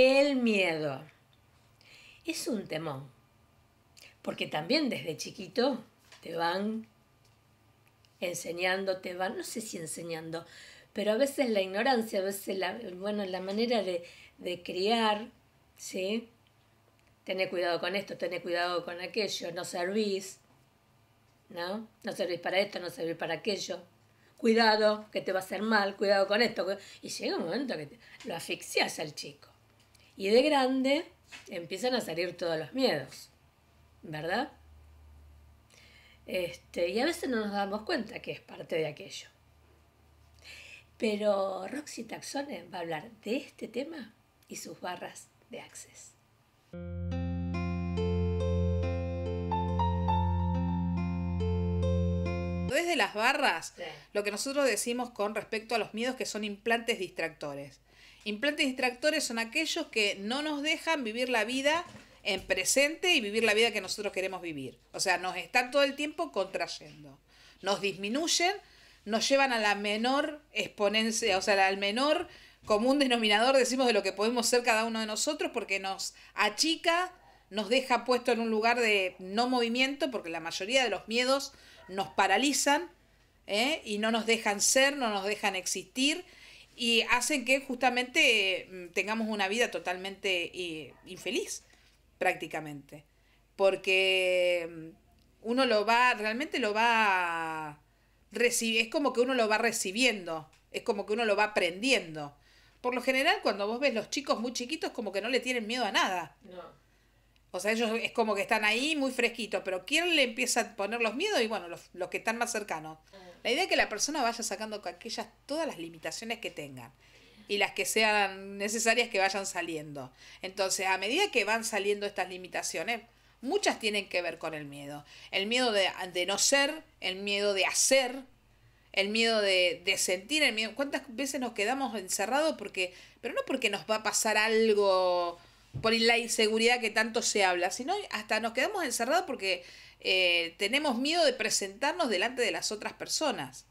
El miedo. Es un temor, porque también desde chiquito te van enseñando, te van, no sé si enseñando, pero a veces la ignorancia, a veces la, bueno, la manera de, criar, ¿sí? Tener cuidado con esto, tener cuidado con aquello, no servís, ¿no? No servís para esto, no servís para aquello. Cuidado, que te va a hacer mal, cuidado con esto. Y llega un momento que lo asfixias al chico. Y de grande empiezan a salir todos los miedos, ¿verdad? Este, y a veces no nos damos cuenta que es parte de aquello. Pero Roxy Taxone va a hablar de este tema y sus barras de Access. Desde las barras, lo que nosotros decimos con respecto a los miedos que son implantes distractores. Implantes distractores son aquellos que no nos dejan vivir la vida en presente y vivir la vida que nosotros queremos vivir. O sea, nos están todo el tiempo contrayendo. Nos disminuyen, nos llevan a la menor exponencia, o sea, al menor común denominador, decimos, de lo que podemos ser cada uno de nosotros, porque nos achica, nos deja puesto en un lugar de no movimiento, porque la mayoría de los miedos nos paralizan ¿eh? y no nos dejan ser, no nos dejan existir y hacen que justamente mm, tengamos una vida totalmente eh, infeliz, prácticamente. Porque mm, uno lo va, realmente lo va es como que uno lo va recibiendo, es como que uno lo va aprendiendo. Por lo general, cuando vos ves los chicos muy chiquitos, como que no le tienen miedo a nada. No. O sea, ellos es como que están ahí muy fresquitos, pero ¿quién le empieza a poner los miedos? Y bueno, los, que están más cercanos. Mm. La idea es que la persona vaya sacando aquellas, todas las limitaciones que tengan y las que sean necesarias que vayan saliendo. Entonces, a medida que van saliendo estas limitaciones, muchas tienen que ver con el miedo. El miedo de, no ser, el miedo de hacer, el miedo de, de, sentir, el miedo. ¿Cuántas veces nos quedamos encerrados? Porque, pero no porque nos va a pasar algo por la inseguridad que tanto se habla, sino hasta nos quedamos encerrados porque eh, tenemos miedo de presentarnos delante de las otras personas,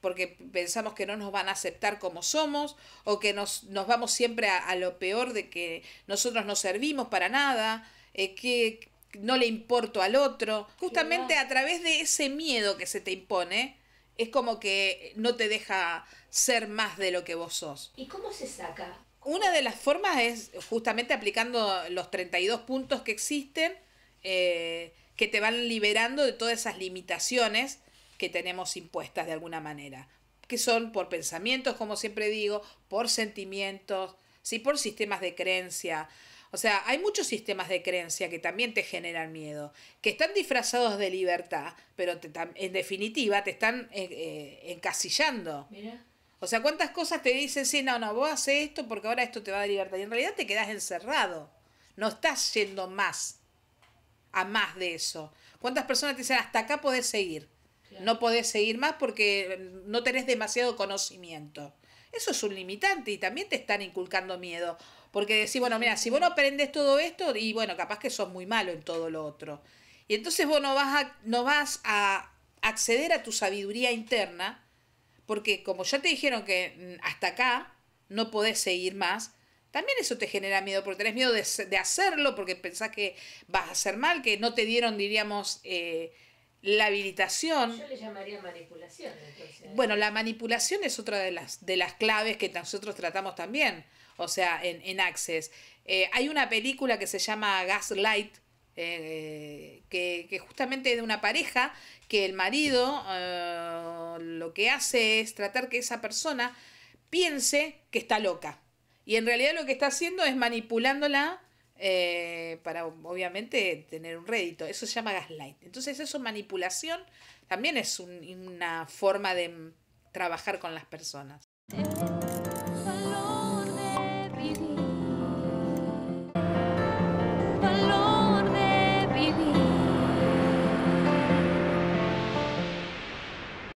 porque pensamos que no nos van a aceptar como somos o que nos, vamos siempre a, lo peor de que nosotros no servimos para nada, eh, que no le importo al otro. Justamente a través de ese miedo que se te impone, es como que no te deja ser más de lo que vos sos. ¿Y cómo se saca una de las formas es justamente aplicando los 32 puntos que existen, eh, que te van liberando de todas esas limitaciones que tenemos impuestas de alguna manera, que son por pensamientos, como siempre digo, por sentimientos, ¿sí? por sistemas de creencia. O sea, hay muchos sistemas de creencia que también te generan miedo, que están disfrazados de libertad, pero en definitiva te están eh, eh, encasillando. O sea, ¿cuántas cosas te dicen, sí, no, no, vos haces esto porque ahora esto te va a dar libertad? Y en realidad te quedás encerrado. No estás yendo más a más de eso. ¿Cuántas personas te dicen, hasta acá podés seguir? No podés seguir más porque mm, no tenés demasiado conocimiento. Eso es un limitante y también te están inculcando miedo. Porque decís, bueno, mira, si vos no aprendes todo esto, y bueno, capaz que sos muy malo en todo lo otro. Y entonces vos vas a, no vas a acceder a tu sabiduría interna, porque como ya te dijeron que mm, hasta acá no podés seguir más, también eso te genera miedo, porque tenés miedo de, hacerlo, porque pensás que vas a hacer mal, que no te dieron, diríamos, eh, la habilitación. Yo le llamaría manipulación. Entonces. Bueno, la manipulación es otra de las, de las claves que nosotros tratamos también, o sea, en, en Access. Eh, hay una película que se llama Gaslight, eh, que, justamente de una pareja, que el marido eh, lo que hace es tratar que esa persona piense que está loca. Y en realidad lo que está haciendo es manipulándola eh, para obviamente tener un rédito. Eso se llama gaslight. Entonces eso manipulación también es una forma de trabajar con las personas.